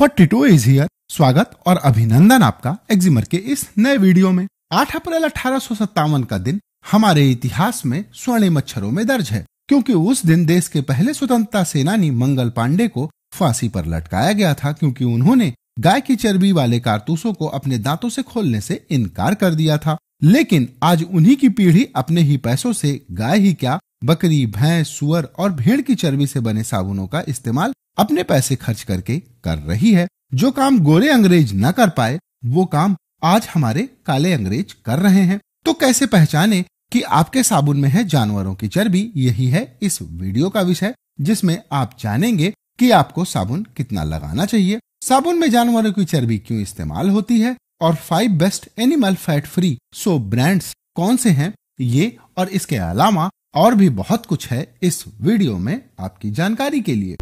42 is here स्वागत और अभिनंदन आपका एक्जिमर के इस नए वीडियो में 8 अप्रैल अठारह का दिन हमारे इतिहास में स्वर्णिम अक्षरों में दर्ज है क्योंकि उस दिन देश के पहले स्वतंत्रता सेनानी मंगल पांडे को फांसी पर लटकाया गया था क्योंकि उन्होंने गाय की चर्बी वाले कारतूसों को अपने दांतों से खोलने से इनकार कर दिया था लेकिन आज उन्हीं की पीढ़ी अपने ही पैसों से गाय ही क्या बकरी भैंस सुअर और भेड़ की चर्बी से बने साबुनों का इस्तेमाल अपने पैसे खर्च करके कर रही है जो काम गोरे अंग्रेज न कर पाए वो काम आज हमारे काले अंग्रेज कर रहे हैं तो कैसे पहचाने कि आपके साबुन में है जानवरों की चर्बी यही है इस वीडियो का विषय जिसमें आप जानेंगे कि आपको साबुन कितना लगाना चाहिए साबुन में जानवरों की चर्बी क्यों इस्तेमाल होती है और five best animal fat free soap brands कौन से हैं ये और इसके अलावा और भी बहुत कुछ है इस वीडियो में आपकी जानकारी के लिए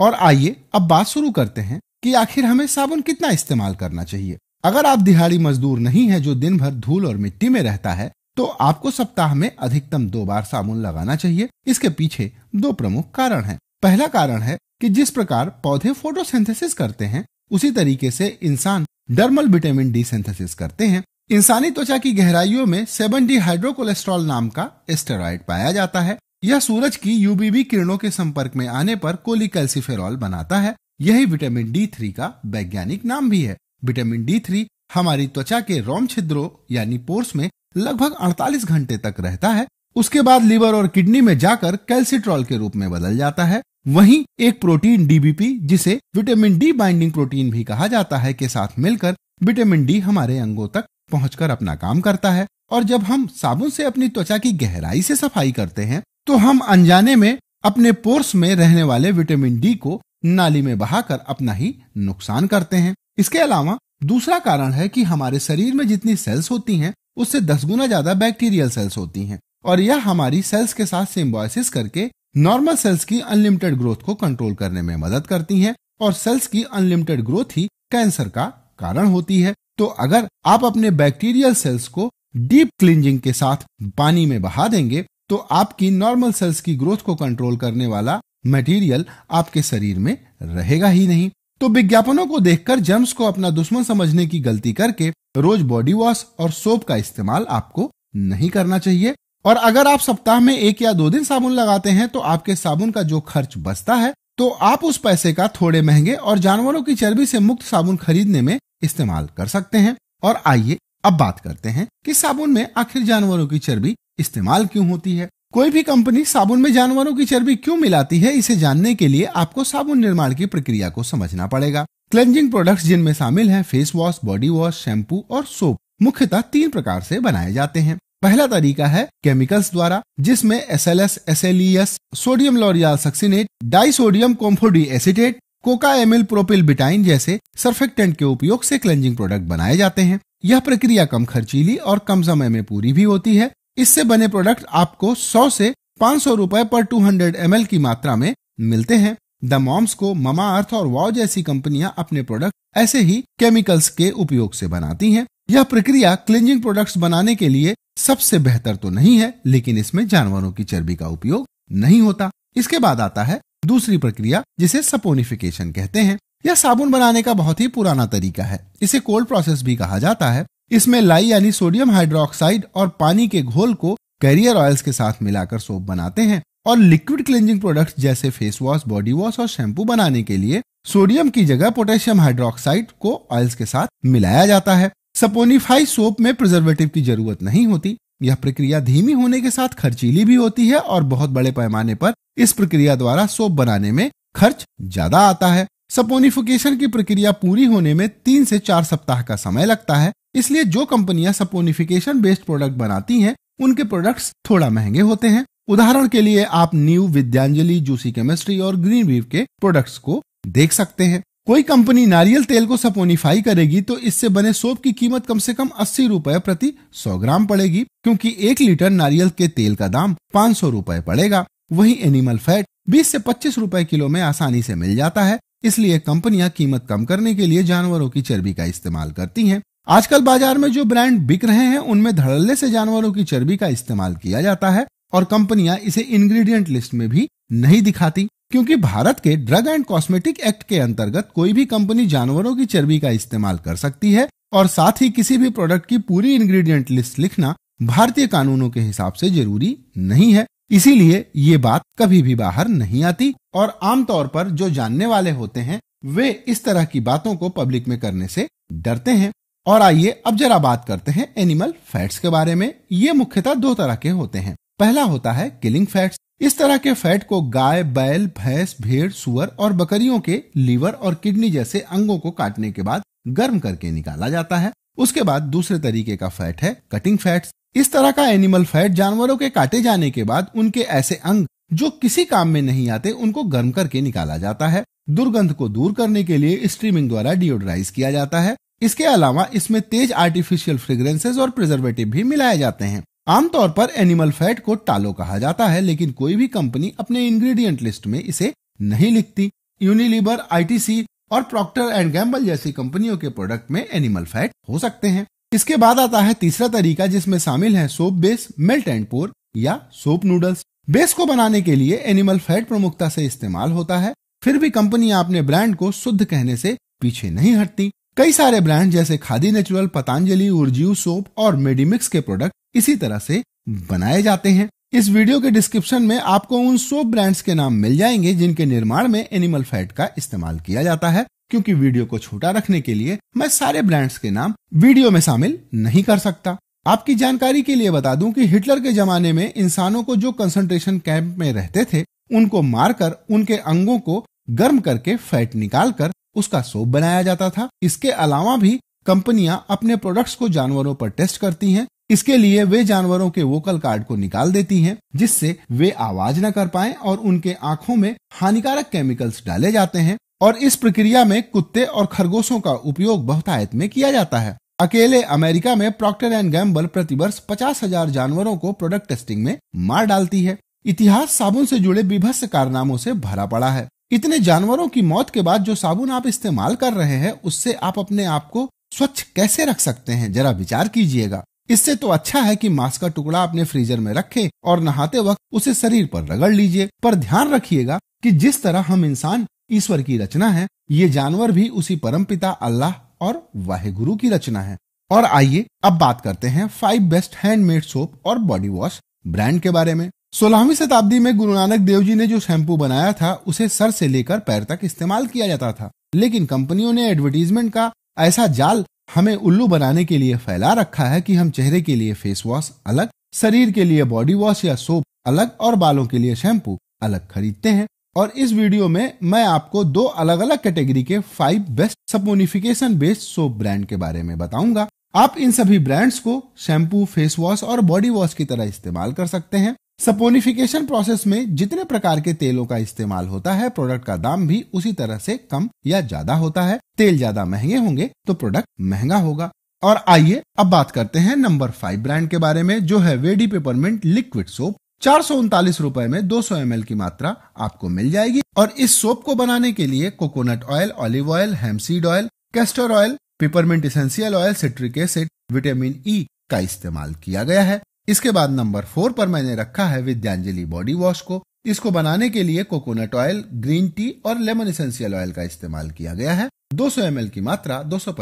और आइए अब बात शुरू करते हैं कि आखिर हमें साबुन कितना इस्तेमाल करना चाहिए अगर आप दिहाड़ी मजदूर नहीं है जो दिन भर धूल और मिट्टी में रहता है तो आपको सप्ताह में अधिकतम दो बार साबुन लगाना चाहिए इसके पीछे दो प्रमुख कारण हैं। पहला कारण है कि जिस प्रकार पौधे फोटोसिंथेसिस करते हैं उसी तरीके से इंसान डर्मल विटामिन डी सिंथेसिस करते हैं इंसानी त्वचा की गहराइयों में सेवन डी हाइड्रोकोलेस्ट्रॉल नाम का स्टेरॉइड पाया जाता है यह सूरज की यूबीबी किरणों के संपर्क में आने पर कोलिकल्सिफेरॉल बनाता है यही विटामिन डी थ्री का वैज्ञानिक नाम भी है विटामिन डी थ्री हमारी त्वचा के रोम छिद्रों यानी पोर्स में लगभग 48 घंटे तक रहता है उसके बाद लीवर और किडनी में जाकर कैल्सिट्रॉल के रूप में बदल जाता है वहीं एक प्रोटीन डीबीपी जिसे विटामिन डी बाइंडिंग प्रोटीन भी कहा जाता है के साथ मिलकर विटामिन डी हमारे अंगों तक पहुंचकर अपना काम करता है और जब हम साबुन से अपनी त्वचा की गहराई से सफाई करते हैं तो हम अनजाने में अपने पोर्स में रहने वाले विटामिन डी को नाली में बहाकर अपना ही नुकसान करते हैं इसके अलावा दूसरा कारण है कि हमारे शरीर में जितनी सेल्स होती हैं उससे दस गुना ज्यादा बैक्टीरियल सेल्स होती हैं और यह हमारी सेल्स के साथ सिम्बॉयसिस करके नॉर्मल सेल्स की अनलिमिटेड ग्रोथ को कंट्रोल करने में मदद करती हैं और सेल्स की अनलिमिटेड ग्रोथ ही कैंसर का कारण होती है तो अगर आप अपने बैक्टीरियल सेल्स को डीप क्लिंजिंग के साथ पानी में बहा देंगे तो आपकी नॉर्मल सेल्स की ग्रोथ को कंट्रोल करने वाला मटेरियल आपके शरीर में रहेगा ही नहीं तो विज्ञापनों को देखकर जर्म्स को अपना दुश्मन समझने की गलती करके रोज बॉडी वॉश और सोप का इस्तेमाल आपको नहीं करना चाहिए और अगर आप सप्ताह में एक या दो दिन साबुन लगाते हैं तो आपके साबुन का जो खर्च बचता है तो आप उस पैसे का थोड़े महंगे और जानवरों की चर्बी से मुक्त साबुन खरीदने में इस्तेमाल कर सकते हैं और आइए अब बात करते हैं कि साबुन में आखिर जानवरों की चर्बी इस्तेमाल क्यों होती है कोई भी कंपनी साबुन में जानवरों की चर्बी क्यों मिलाती है इसे जानने के लिए आपको साबुन निर्माण की प्रक्रिया को समझना पड़ेगा क्लेंजिंग प्रोडक्ट्स जिनमें शामिल है face wash body wash shampoo और सोप मुख्यतः तीन प्रकार से बनाए जाते हैं पहला तरीका है केमिकल्स द्वारा जिसमें S L S S L E S sodium lauryl succinate disodium cocoamphodiacetate cocamidopropyl betaine जैसे सर्फेक्टेंट के उपयोग से क्लेंजिंग प्रोडक्ट बनाए जाते हैं यह प्रक्रिया कम खर्चीली और कम समय में पूरी भी होती है इससे बने प्रोडक्ट आपको 100 से 500 रुपए पर 200 हंड्रेड की मात्रा में मिलते हैं the mom's co Mamaearth और वाव जैसी कंपनियां अपने प्रोडक्ट ऐसे ही केमिकल्स के उपयोग से बनाती हैं यह प्रक्रिया क्लिंजिंग प्रोडक्ट्स बनाने के लिए सबसे बेहतर तो नहीं है लेकिन इसमें जानवरों की चर्बी का उपयोग नहीं होता इसके बाद आता है दूसरी प्रक्रिया जिसे सपोनिफिकेशन कहते हैं यह साबुन बनाने का बहुत ही पुराना तरीका है इसे कोल्ड प्रोसेस भी कहा जाता है इसमें लाई यानी सोडियम हाइड्रोक्साइड और पानी के घोल को कैरियर ऑयल्स के साथ मिलाकर सोप बनाते हैं और लिक्विड क्लेंजिंग प्रोडक्ट्स जैसे फेस वॉश बॉडी वॉश और शैम्पू बनाने के लिए सोडियम की जगह पोटेशियम हाइड्रोक्साइड को ऑयल्स के साथ मिलाया जाता है सपोनिफाई सोप में प्रिजर्वेटिव की जरूरत नहीं होती यह प्रक्रिया धीमी होने के साथ खर्चीली भी होती है और बहुत बड़े पैमाने पर इस प्रक्रिया द्वारा सोप बनाने में खर्च ज्यादा आता है सपोनिफिकेशन की प्रक्रिया पूरी होने में तीन से चार सप्ताह का समय लगता है इसलिए जो कंपनियां सपोनिफिकेशन बेस्ड प्रोडक्ट बनाती हैं उनके प्रोडक्ट्स थोड़ा महंगे होते हैं उदाहरण के लिए आप न्यू विद्यांजलि जूसी केमिस्ट्री और ग्रीन वीव के प्रोडक्ट्स को देख सकते हैं कोई कंपनी नारियल तेल को सपोनिफाई करेगी तो इससे बने सोप की कीमत कम से कम अस्सी रूपए प्रति सौ ग्राम पड़ेगी क्योंकि एक लीटर नारियल के तेल का दाम पाँच सौ रूपए पड़ेगा वही एनिमल फैट बीस से पच्चीस रूपए किलो में आसानी से मिल जाता है इसलिए कंपनियां कीमत कम करने के लिए जानवरों की चर्बी का इस्तेमाल करती हैं आजकल बाजार में जो ब्रांड बिक रहे हैं उनमें धड़ल्ले से जानवरों की चर्बी का इस्तेमाल किया जाता है और कंपनियां इसे इंग्रेडिएंट लिस्ट में भी नहीं दिखाती क्योंकि भारत के ड्रग एंड कॉस्मेटिक एक्ट के अंतर्गत कोई भी कंपनी जानवरों की चर्बी का इस्तेमाल कर सकती है और साथ ही किसी भी प्रोडक्ट की पूरी इंग्रेडिएंट लिस्ट लिखना भारतीय कानूनों के हिसाब से जरूरी नहीं है इसीलिए ये बात कभी भी बाहर नहीं आती और आमतौर पर जो जानने वाले होते हैं वे इस तरह की बातों को पब्लिक में करने से डरते हैं और आइए अब जरा बात करते हैं एनिमल फैट्स के बारे में ये मुख्यतः दो तरह के होते हैं पहला होता है किलिंग फैट्स इस तरह के फैट को गाय बैल भैंस भेड़ सुअर और बकरियों के लीवर और किडनी जैसे अंगों को काटने के बाद गर्म करके निकाला जाता है उसके बाद दूसरे तरीके का फैट है कटिंग फैट्स इस तरह का एनिमल फैट जानवरों के काटे जाने के बाद उनके ऐसे अंग जो किसी काम में नहीं आते उनको गर्म करके निकाला जाता है दुर्गंध को दूर करने के लिए स्ट्रीमिंग द्वारा डिओड्राइज किया जाता है इसके अलावा इसमें तेज आर्टिफिशियल फ्रेग्रेंसेस और प्रिजर्वेटिव भी मिलाए जाते हैं आमतौर पर एनिमल फैट को टालो कहा जाता है लेकिन कोई भी कंपनी अपने इंग्रेडिएंट लिस्ट में इसे नहीं लिखती यूनिलीवर आईटीसी और प्रॉक्टर एंड गैम्बल जैसी कंपनियों के प्रोडक्ट में एनिमल फैट हो सकते हैं इसके बाद आता है तीसरा तरीका जिसमें शामिल है soap base melt and pour या सोप नूडल्स बेस को बनाने के लिए एनिमल फैट प्रमुखता से इस्तेमाल होता है फिर भी कंपनियां अपने ब्रांड को शुद्ध कहने से पीछे नहीं हटती कई सारे ब्रांड जैसे खादी नेचुरल पतंजलि उर्जीव सोप और मेडिमिक्स के प्रोडक्ट इसी तरह से बनाए जाते हैं इस वीडियो के डिस्क्रिप्शन में आपको उन सोप ब्रांड्स के नाम मिल जाएंगे जिनके निर्माण में एनिमल फैट का इस्तेमाल किया जाता है क्योंकि वीडियो को छोटा रखने के लिए मैं सारे ब्रांड्स के नाम वीडियो में शामिल नहीं कर सकता आपकी जानकारी के लिए बता दूं कि हिटलर के जमाने में इंसानों को जो कंसंट्रेशन कैंप में रहते थे उनको मारकर उनके अंगों को गर्म करके फैट निकालकर उसका सोप बनाया जाता था इसके अलावा भी कंपनियां अपने प्रोडक्ट्स को जानवरों पर टेस्ट करती हैं इसके लिए वे जानवरों के वोकल कार्ड को निकाल देती हैं जिससे वे आवाज न कर पाए और उनके आंखों में हानिकारक केमिकल्स डाले जाते हैं और इस प्रक्रिया में कुत्ते और खरगोशों का उपयोग बहुतायत में किया जाता है अकेले अमेरिका में प्रॉक्टर एंड गैम्बल प्रति वर्ष पचास हजार जानवरों को प्रोडक्ट टेस्टिंग में मार डालती है इतिहास साबुन से जुड़े विभस्त कारनामों से भरा पड़ा है इतने जानवरों की मौत के बाद जो साबुन आप इस्तेमाल कर रहे हैं उससे आप अपने आप को स्वच्छ कैसे रख सकते हैं जरा विचार कीजिएगा इससे तो अच्छा है कि मास्क का टुकड़ा अपने फ्रीजर में रखें और नहाते वक्त उसे शरीर पर रगड़ लीजिए पर ध्यान रखिएगा कि जिस तरह हम इंसान ईश्वर की रचना है ये जानवर भी उसी परम पिता अल्लाह और वाहे गुरु की रचना है और आइए अब बात करते हैं फाइव बेस्ट हैंडमेड सोप और बॉडी वॉश ब्रांड के बारे में सोलहवीं शताब्दी में गुरु नानक देव जी ने जो शैम्पू बनाया था उसे सर से लेकर पैर तक इस्तेमाल किया जाता था लेकिन कंपनियों ने एडवर्टीजमेंट का ऐसा जाल हमें उल्लू बनाने के लिए फैला रखा है कि हम चेहरे के लिए फेस वॉश अलग शरीर के लिए बॉडी वॉश या सोप अलग और बालों के लिए शैम्पू अलग खरीदते हैं और इस वीडियो में मैं आपको दो अलग अलग कैटेगरी के five best saponification based soap brand के बारे में बताऊंगा आप इन सभी ब्रांड्स को शैम्पू फेस वॉश और बॉडी वॉश की तरह इस्तेमाल कर सकते हैं सपोनिफिकेशन प्रोसेस में जितने प्रकार के तेलों का इस्तेमाल होता है प्रोडक्ट का दाम भी उसी तरह से कम या ज्यादा होता है तेल ज्यादा महंगे होंगे तो प्रोडक्ट महंगा होगा और आइए अब बात करते हैं नंबर फाइव ब्रांड के बारे में जो है वेडी पेपरमेंट लिक्विड सोप चार सौ उनतालीस रूपए में दो सौ एम की मात्रा आपको मिल जाएगी और इस सोप को बनाने के लिए coconut oil olive oil hempseed oil castor oil peppermint essential oil citric acid vitamin E का इस्तेमाल किया गया है इसके बाद नंबर फोर पर मैंने रखा है विद्यांजलि बॉडी वॉश को इसको बनाने के लिए कोकोनट ऑयल ग्रीन टी और लेमन इसेंशियल ऑयल का इस्तेमाल किया गया है 200 सौ की मात्रा दो सौ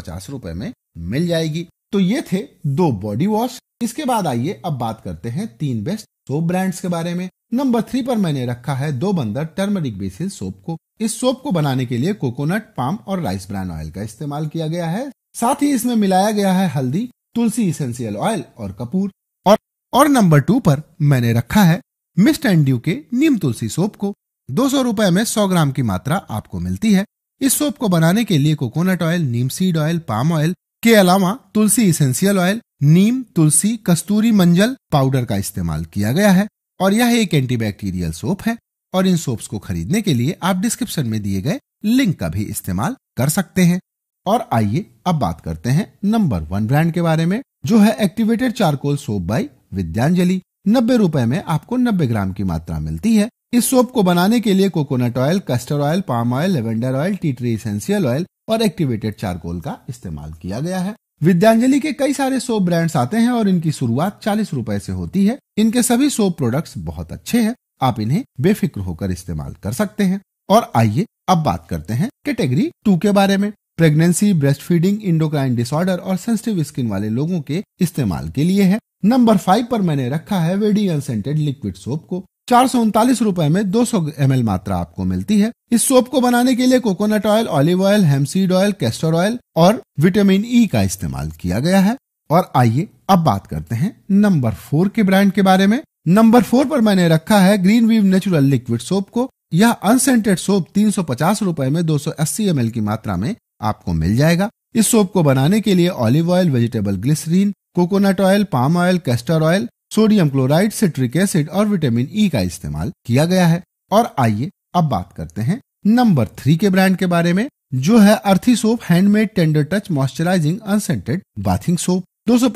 में मिल जाएगी तो ये थे दो बॉडी वॉश इसके बाद आइए अब बात करते हैं तीन बेस्ट सोप ब्रांड्स के बारे में नंबर थ्री पर मैंने रखा है दो बंदर टर्मरिक बेसिल सोप को इस सोप को बनाने के लिए कोकोनट पाम और राइस ब्रांड ऑयल का इस्तेमाल किया गया है साथ ही इसमें मिलाया गया है हल्दी तुलसी इसेंशियल ऑयल और कपूर और नंबर टू पर मैंने रखा है मिस्ट एंड ड्यू के नीम तुलसी सोप को दो सौ रुपए में सौ ग्राम की मात्रा आपको मिलती है इस सोप को बनाने के लिए coconut oil neem seed oil palm oil के अलावा tulsi essential oil neem tulsi kasturi manjal powder का इस्तेमाल किया गया है और यह एक एंटीबैक्टीरियल सोप है और इन सोप्स को खरीदने के लिए आप डिस्क्रिप्शन में दिए गए लिंक का भी इस्तेमाल कर सकते हैं और आइए अब बात करते हैं नंबर वन ब्रांड के बारे में जो है activated charcoal soap by Vidyanjali नब्बे रूपए में आपको नब्बे ग्राम की मात्रा मिलती है इस सोप को बनाने के लिए coconut oil custard oil palm oil lavender oil tea tree essential oil और एक्टिवेटेड चारकोल का इस्तेमाल किया गया है विद्यांजलि के कई सारे सोप ब्रांड्स आते हैं और इनकी शुरुआत चालीस रूपए से होती है इनके सभी सोप प्रोडक्ट्स बहुत अच्छे हैं आप इन्हें बेफिक्र होकर इस्तेमाल कर सकते हैं और आइए अब बात करते हैं कैटेगरी टू के बारे में pregnancy breastfeeding endocrine disorder और सेंसिटिव स्किन वाले लोगों के इस्तेमाल के लिए है नंबर फाइव पर मैंने रखा है वेडिंग अनसेंटेड लिक्विड सोप को चार सौ उनतालीस रूपए में दो सौ एम मात्रा आपको मिलती है इस सोप को बनाने के लिए coconut oil olive oil hempseed oil castor oil और विटामिन ई e का इस्तेमाल किया गया है और आइए अब बात करते हैं नंबर फोर के ब्रांड के बारे में नंबर फोर पर मैंने रखा है green weave natural liquid soap को यह अनसेंटेड सोप तीन सौ पचास रूपए में दो सौ अस्सी एम की मात्रा में आपको मिल जाएगा इस सोप को बनाने के लिए olive oil vegetable glycerine coconut oil palm oil castor oil sodium chloride citric acid और विटामिन ई e का इस्तेमाल किया गया है और आइए अब बात करते हैं नंबर थ्री के ब्रांड के बारे में जो है earthy soap handmade tender touch moisturising unscented bathing soap दो सौ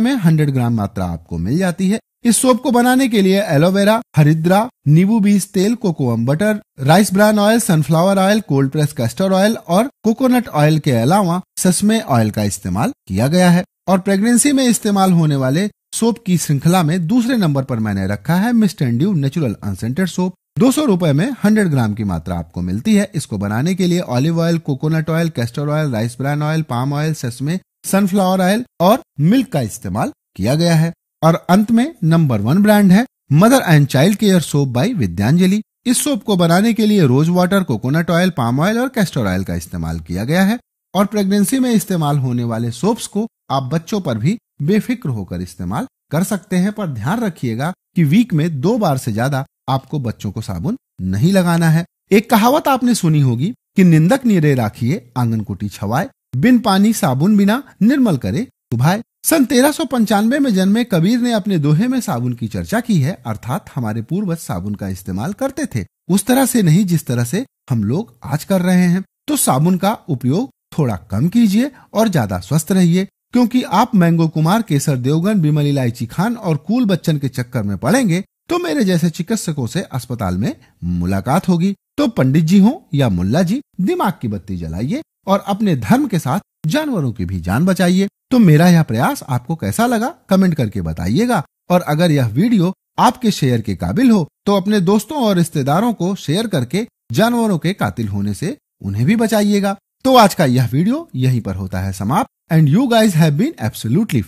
में 100 ग्राम मात्रा आपको मिल जाती है इस सोप को बनाने के लिए एलोवेरा हरिद्रा नींबू बीज तेल kokum butter rice bran oil sunflower oil cold press custard oil और कोकोनट ऑयल के अलावा ससमे ऑयल का इस्तेमाल किया गया है और प्रेगनेंसी में इस्तेमाल होने वाले सोप की श्रृंखला में दूसरे नंबर पर मैंने रखा है mist and dew natural unscented soap दो सौ रूपये में हंड्रेड ग्राम की मात्रा आपको मिलती है इसको बनाने के लिए olive oil coconut oil castor oil rice bran oil palm oil sesame sunflower oil और मिल्क का इस्तेमाल किया गया है और अंत में नंबर वन ब्रांड है mother and child care soap by Vidyanjali इस सोप को बनाने के लिए rose water coconut oil palm oil और कैस्टर ऑयल का इस्तेमाल किया गया है और प्रेगनेंसी में इस्तेमाल होने वाले सोप्स को आप बच्चों पर भी बेफिक्र होकर इस्तेमाल कर सकते हैं पर ध्यान रखिएगा कि वीक में दो बार से ज्यादा आपको बच्चों को साबुन नहीं लगाना है एक कहावत आपने सुनी होगी कि निंदक नीरे राखिए आंगन कुटी छवाए बिन पानी साबुन बिना निर्मल करे तो भाई सन तेरह में जन्मे कबीर ने अपने दोहे में साबुन की चर्चा की है अर्थात हमारे पूर्वज साबुन का इस्तेमाल करते थे उस तरह से नहीं जिस तरह से हम लोग आज कर रहे हैं तो साबुन का उपयोग थोड़ा कम कीजिए और ज्यादा स्वस्थ रहिए क्योंकि आप मैंगो कुमार केसर देवगन बिमल इलायची खान और कूल बच्चन के चक्कर में पड़ेंगे तो मेरे जैसे चिकित्सकों से अस्पताल में मुलाकात होगी तो पंडित जी हो या मुल्ला जी दिमाग की बत्ती जलाइए और अपने धर्म के साथ जानवरों की भी जान बचाइए तो मेरा यह प्रयास आपको कैसा लगा कमेंट करके बताइएगा और अगर यह वीडियो आपके शेयर के काबिल हो तो अपने दोस्तों और रिश्तेदारों को शेयर करके जानवरों के कातिल होने से उन्हें भी बचाइएगा तो आज का यह वीडियो यहीं पर होता है समाप्त and you guys have been absolutely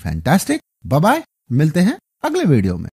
bye मिलते हैं अगले वीडियो में